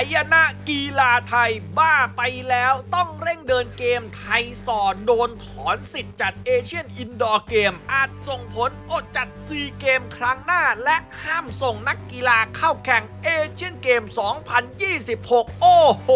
ายนะกีฬาไทยบ้าไปแล้วต้องเร่งเดินเกมไทยสอโดนถอนสิทธิ์จัดเอเชียนอินดอร์เกม อาจส่งผลอดจัดซีเกมครั้งหน้าและห้ามส่งนักกีฬาเข้าแข่งเอเชียนเกม 2026 โอ้โห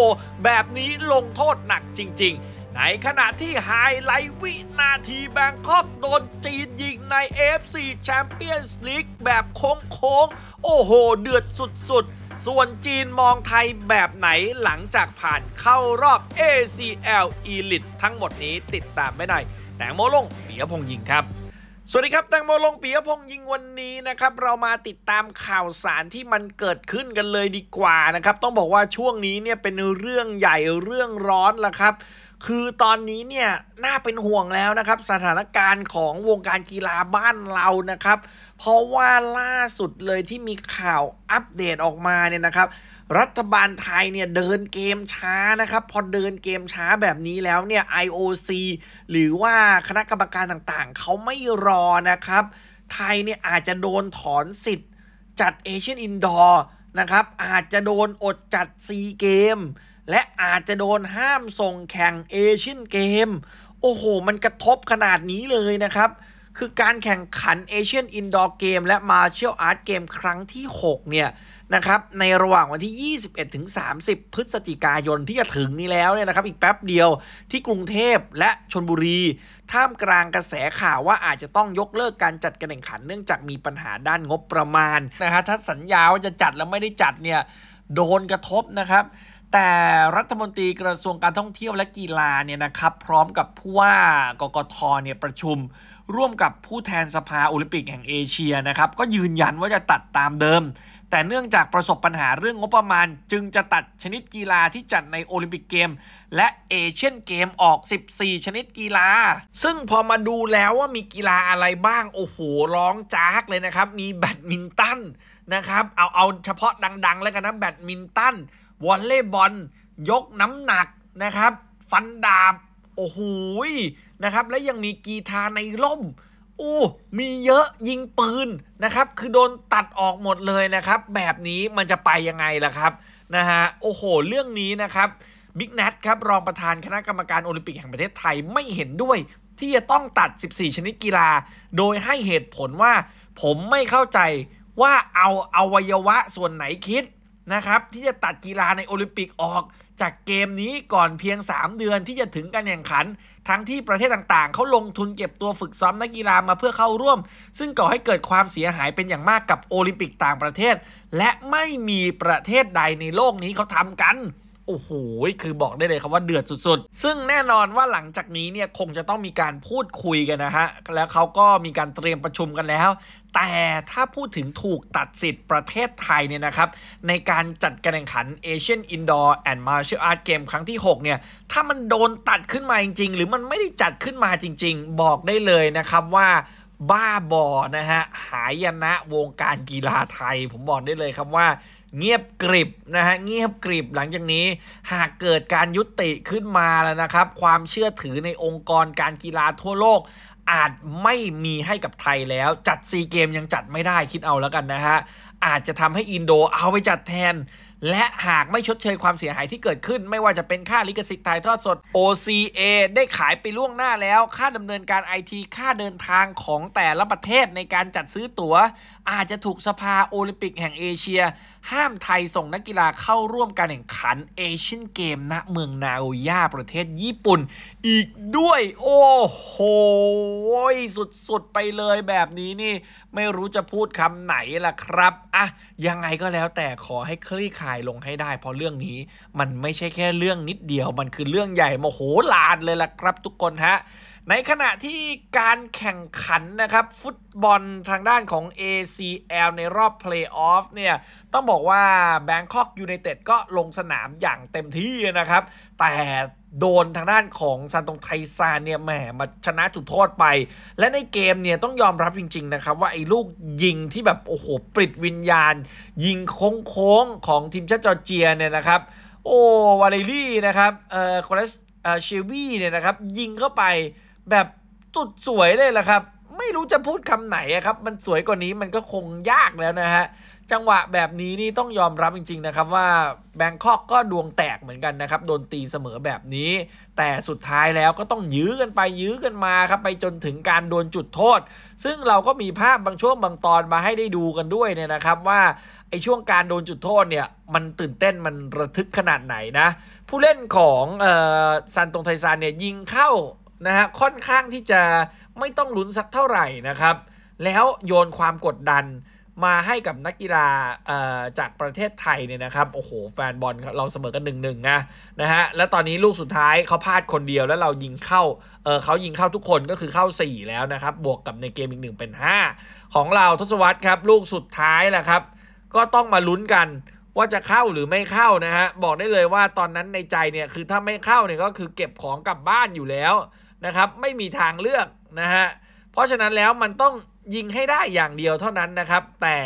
แบบนี้ลงโทษหนักจริง ๆ ในขณะที่ไฮไลท์วินาทีแบงคอกโดนจีนยิง ใน f c Champions League แบบโค้งๆ โอ้โห เดือดสุด ๆส่วนจีนมองไทยแบบไหนหลังจากผ่านเข้ารอบ ACL Elite ทั้งหมดนี้ติดตามไม่ได้ แตงโมลงปียพงยิงครับ สวัสดีครับ แตงโมลงปียพงษ์ยิงวันนี้นะครับ เรามาติดตามข่าวสารที่มันเกิดขึ้นกันเลยดีกว่านะครับ ต้องบอกว่าช่วงนี้เนี่ยเป็นเรื่องใหญ่เรื่องร้อนละครับคือตอนนี้เนี่ยน่าเป็นห่วงแล้วนะครับ สถานการณ์ของวงการกีฬาบ้านเรานะครับ เพราะว่าล่าสุดเลยที่มีข่าวอัปเดตออกมาเนี่ยนะครับ รัฐบาลไทยเนี่ยเดินเกมช้านะครับ พอเดินเกมช้าแบบนี้แล้วเนี่ย IOC หรือว่าคณะกรรมการต่างๆ เขาไม่รอนะครับ ไทยเนี่ยอาจจะโดนถอนสิทธิ์จัดเอเชียนอินดอร์นะครับอาจจะโดนอดจัดซีเกมและอาจจะโดนห้ามส่งแข่งเอเชียนเกม โอ้โห มันกระทบขนาดนี้เลยนะครับ คือการแข่งขันเอเชียนอินดอร์เกมและมาเชียลอาร์ตเกมครั้งที่6เนี่ยนะครับ ในระหว่างวันที่ 21ถึง30 พฤศจิกายนที่จะถึงนี้แล้วเนี่ยนะครับ อีกแป๊บเดียวที่กรุงเทพและชนบุรี ท่ามกลางกระแสข่าวว่าอาจจะต้องยกเลิกการจัดการแข่งขัน เนื่องจากมีปัญหาด้านงบประมาณนะฮะถ้าสัญญาว่าจะจัดแล้วไม่ได้จัดเนี่ยโดนกระทบนะครับแต่รัฐมนตรีกระทรวงการท่องเที่ยวและกีฬาเนี่ยนะครับพร้อมกับผู้ว่ากกทเนี่ยประชุม ร่วมกับผู้แทนสภาโอลิมปิกแห่งเอเชียนะครับ ก็ยืนยันว่าจะตัดตามเดิม แต่เนื่องจากประสบปัญหาเรื่องงบประมาณจึงจะตัดชนิดกีฬาที่จัดในโอลิมปิกเกม และเอเชียนเกมออก 14 ชนิดกีฬา ซึ่งพอมาดูแล้วว่ามีกีฬาอะไรบ้างโอ้โหร้องจากเลยนะครับมีแบดมินตันนะครับเอาเอาเฉพาะดังๆ แล้วกันนะแบดมินตันวอลเลย์บอลยกน้ำหนักนะครับฟันดาบโอ้โหนะครับและยังมีกีตาร์ในร่มโอ้มีเยอะยิงปืนนะครับคือโดนตัดออกหมดเลยนะครับ แบบนี้มันจะไปยังไงล่ะครับนะฮะโอ้โห เรื่องนี้นะครับบิ๊กแนทครับรองประธานคณะกรรมการโอลิมปิกแห่งประเทศไทยไม่เห็นด้วย ที่จะต้องตัด 14 ชนิดกีฬา โดยให้เหตุผลว่าผมไม่เข้าใจว่าเอาอวัยวะส่วนไหนคิดนะครับ ที่จะตัดกีฬาในโอลิมปิกออก จากเกมนี้ก่อนเพียง 3 เดือนที่จะถึงการแข่งขัน ทั้งที่ประเทศต่างๆ เขาลงทุนเก็บตัวฝึกซ้อม นักกีฬามาเพื่อเข้าร่วม ซึ่งก่อให้เกิดความเสียหายเป็นอย่างมากกับโอลิมปิกต่างประเทศ และไม่มีประเทศใดในโลกนี้เขาทำกันโอ้โห คือบอกได้เลยครับว่าเดือดสุดๆ ซึ่งแน่นอนว่าหลังจากนี้เนี่ย คงจะต้องมีการพูดคุยกันนะฮะ แล้วเขาก็มีการเตรียมประชุมกันแล้ว แต่ถ้าพูดถึงถูกตัดสิทธิ์ประเทศไทยเนี่ยนะครับ ในการจัดการแข่งขัน Asian Indoor and Martial Art Game ครั้งที่ 6 เนี่ย ถ้ามันโดนตัดขึ้นมาจริงๆ หรือมันไม่ได้จัดขึ้นมาจริง ๆ บอกได้เลยนะครับว่าบ้าบอนะฮะหายนะวงการกีฬาไทยผมบอกได้เลยครับว่าเงียบกริบนะฮะเงียบกริบหลังจากนี้ หากเกิดการยุติขึ้นมาแล้วนะครับ ความเชื่อถือในองค์กรการกีฬาทั่วโลก อาจไม่มีให้กับไทยแล้ว จัดซีเกมยังจัดไม่ได้คิดเอาแล้วกันนะฮะ อาจจะทำให้อินโดเอาไปจัดแทนและหากไม่ชดเชยความเสียหายที่เกิดขึ้น ไม่ว่าจะเป็นค่าลิขสิทธิ์ถ่ายทอดสด OCA ได้ขายไปล่วงหน้าแล้ว ค่าดำเนินการไอทีค่าเดินทางของแต่ละประเทศในการจัดซื้อตัว๋ว อาจจะถูกสภาโอลิมปิกแห่งเอเชีย ห้ามไทยส่งนักกีฬาเข้าร่วมการแข่งขันเอเชียนเกมณเมืองนาโอย่าประเทศญี่ปุ่นอีกด้วยโอ้โหสุดๆไปเลยแบบนี้นี่ ไม่รู้จะพูดคำไหนล่ะครับอะยังไงก็แล้วแต่ขอให้คลี่คลายายลงให้ได้เพราะเรื่องนี้มันไม่ใช่แค่เรื่องนิดเดียวมันคือเรื่องใหญ่โมโหลานเลยล่ะครับทุกคนฮะ ในขณะที่การแข่งขันนะครับ ฟุตบอลทางด้านของ ACL ในรอบเพลย์ออฟเนี่ย ต้องบอกว่า Bangkok United ก็ลงสนามอย่างเต็มที่นะครับแต่โดนทางด้านของซานตงไทซานเนี่ยแหมมาชนะจุดโทษไป และในเกมเนี่ยต้องยอมรับจริงๆนะครับว่า ไอ้ลูกยิงที่แบบโอ้โหปลิดวิญญาณ ยิงโค้งๆของทีมชาติจอร์เจียเนี่ยนะครับ โอ้วาเลรี่นะครับเอ่อคอเลสเอ่อเชวี่เนี่ยนะครับยิงเข้าไปแบบสุดสวยเลยละครับไม่รู้จะพูดคำไหนครับ มันสวยกว่านี้มันก็คงยากแล้วนะฮะจังหวะแบบนี้นี่ต้องยอมรับจริงๆนะครับว่าแบงคอกก็ดวงแตเหมือนกันนะครับ โดนตีเสมอแบบนี้ แต่สุดท้ายแล้วก็ต้องยื้อกันไปยื้อกันมาครับไปจนถึงการโดนจุดโทษ ซึ่งเราก็มีภาพบางช่วงบางตอนมาให้ได้ดูกันด้วยเนี่ยนะครับว่าไอช่วงการโดนจุดโทษเนี่ยมันตื่นเต้นมันระทึกขนาดไหนนะผู้เล่นของออซันตงไทซานเนี่ยยิงเข้านะฮะค่อนข้างที่จะไม่ต้องลุ้นสักเท่าไหร่นะครับ แล้วโยนความกดดันมาให้กับนักกีฬาจากประเทศไทยเนี่ยนะครับ โอ้โห แฟนบอลเราเสมอกันหนึ่งหนึ่งนะนะฮะ แล้วตอนนี้ลูกสุดท้ายเขาพลาดคนเดียวแล้วเรายิงเข้า เออเขายิงเข้าทุกคนก็คือเข้า 4 แล้วนะครับ บวกกับในเกมอีกหนึ่งเป็น 5 ของเราทศวรรษครับ ลูกสุดท้ายแหละครับ ก็ต้องมาลุ้นกันว่าจะเข้าหรือไม่เข้านะฮะ บอกได้เลยว่าตอนนั้นในใจเนี่ยคือถ้าไม่เข้าเนี่ยก็คือเก็บของกลับบ้านอยู่แล้วนะครับ ไม่มีทางเลือกนะฮะ เพราะฉะนั้นแล้วมันต้องยิงให้ได้อย่างเดียวเท่านั้นนะครับ แต่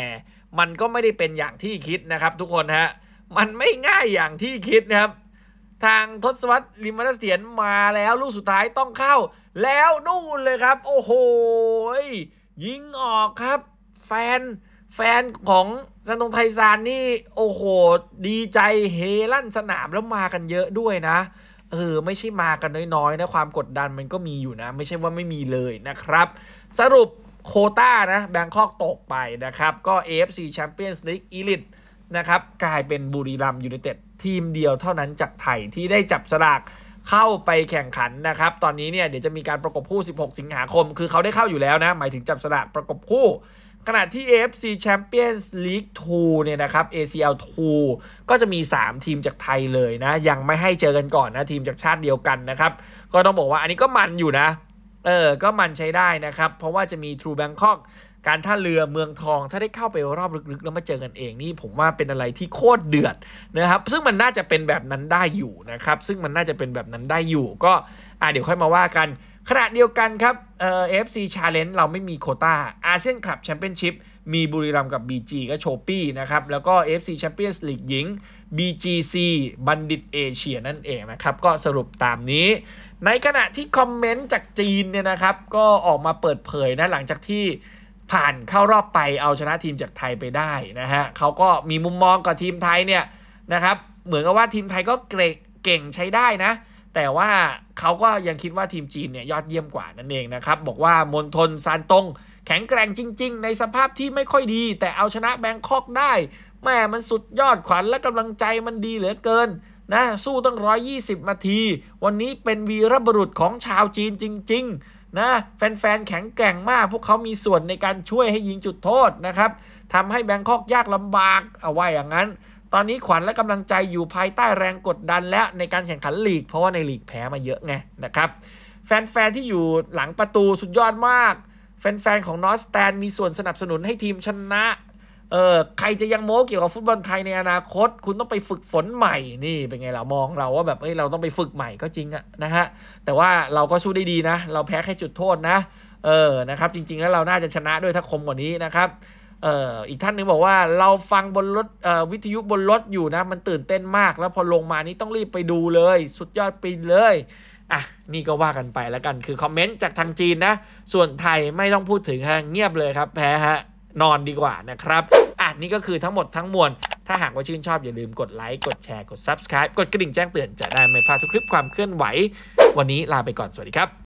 มันก็ไม่ได้เป็นอย่างที่คิดนะครับทุกคนฮะ มันไม่ง่ายอย่างที่คิดนะครับ ทางทศวรรษลิมาเสียนมาแล้วลูกสุดท้ายต้องเข้า แล้วนู่นเลยครับ โอ้โหยิงออกครับ แฟนแฟนของซันตงไทซานนี่โอ้โหดีใจเฮลั่นสนามแล้วมากันเยอะด้วยนะ เออไม่ใช่มากันน้อยๆนะความกดดันมันก็มีอยู่นะ ไม่ใช่ว่าไม่มีเลยนะครับ สรุปโคต้านะแบงคอกตกไปนะครับ ก็ AFC Champions League Elite นะครับ กลายเป็นบุรีรัมยูไนเต็ดทีมเดียวเท่านั้นจากไทยที่ได้จับสลากเข้าไปแข่งขันนะครับ ตอนนี้เนี่ยเดี๋ยวจะมีการประกบคู่ 16 สิงหาคม คือเขาได้เข้าอยู่แล้วนะ หมายถึงจับสลากประกบคู่ ขณะที่ AFC Champions League 2เนี่ยนะครับ ACL 2 ก็จะมี 3 ทีมจากไทยเลยนะ ยังไม่ให้เจอกันก่อนนะทีมจากชาติเดียวกันนะครับก็ต้องบอกว่าอันนี้ก็มันอยู่นะเออ ก็มันใช้ได้นะครับ เพราะว่าจะมีทรูแบงคอกการท่าเรือเมืองทอง ถ้าได้เข้าไปรอบลึกๆ แล้วมาเจอกันเองนี่ผมว่าเป็นอะไรที่โคตรเดือดนะครับ ซึ่งมันน่าจะเป็นแบบนั้นได้อยู่นะครับ ซึ่งมันน่าจะเป็นแบบนั้นได้อยู่ ก็อ่าเดี๋ยวค่อยมาว่ากัน ขณะเดียวกันครับเอฟซีชาเลนจ์เราไม่มีโคต้าอาเซียนคลับแชมเปี้ยนชิพมีบุรีรัมย์กับ BG ก็โชปี้นะครับ แล้วก็ FC Champions League หญิง BGC บัณฑิตเอเชียนั่นเองนะครับ ก็สรุปตามนี้ ในขณะที่คอมเมนต์จากจีนเนี่ยนะครับ ก็ออกมาเปิดเผยนะ หลังจากที่ผ่านเข้ารอบไปเอาชนะทีมจากไทยไปได้นะฮะเขาก็มีมุมมองกับทีมไทยเนี่ยนะครับเหมือนกับว่าทีมไทยก็เก่งใช้ได้นะ แต่ว่าเขาก็ยังคิดว่าทีมจีนเนี่ยยอดเยี่ยมกว่านั่นเองนะครับบอกว่ามณฑลซานตงแข็งแกร่งจริง ๆ ในสภาพที่ไม่ค่อยดี แต่เอาชนะแบงคอกได้ แม่มันสุดยอดขวัญและกำลังใจมันดีเหลือเกินนะสู้ตั้ง 120นาที วันนี้เป็นวีรบุรุษของชาวจีนจริงๆนะแฟน ๆ แข็งแกร่งมากพวกเขามีส่วนในการช่วยให้ยิงจุดโทษนะครับทำให้แบงคอกยากลำบากเอาไว้อย่างนั้น ตอนนี้ขวัญและกำลังใจอยู่ภายใต้แรงกดดัน และในการแข่งขันลีก เพราะว่าในลีกแพ้มาเยอะไงนะครับ แฟนๆที่อยู่หลังประตูสุดยอดมากแฟนๆของนอสแตนมีส่วนสนับสนุนให้ทีมชนะ เออใครจะยังโม้เกี่ยวกับฟุตบอลไทยในอนาคต คุณต้องไปฝึกฝนใหม่ นี่เป็นไงเรามองเราว่าแบบเอ้ยเราต้องไปฝึกใหม่ก็จริงอะนะฮะ แต่ว่าเราก็สู้ได้ดีนะ เราแพ้แค่จุดโทษนะ เออ นะครับจริงๆ แล้วเราน่าจะชนะด้วยถ้าคมกว่านี้นะครับเอออีกท่านนึงบอกว่าเราฟังบนรถ เอ่อวิทยุบนรถอยู่นะมันตื่นเต้นมากแล้วพอลงมานี้ต้องรีบไปดูเลย สุดยอดปีนเลยอ่ะนี่ก็ว่ากันไปแล้วกันคือคอมเมนต์จากทางจีนนะ ส่วนไทยไม่ต้องพูดถึงฮะเงียบเลยครับ แพ้ฮะ นอนดีกว่านะครับอ่ะนี่ก็คือทั้งหมดทั้งมวลถ้าหากว่าชื่นชอบอย่าลืมกดไลค์กดแชร์กด Subscribe กดกระดิ่งแจ้งเตือน จะได้ไม่พลาดทุกคลิปความเคลื่อนไหว วันนี้ลาไปก่อน สวัสดีครับ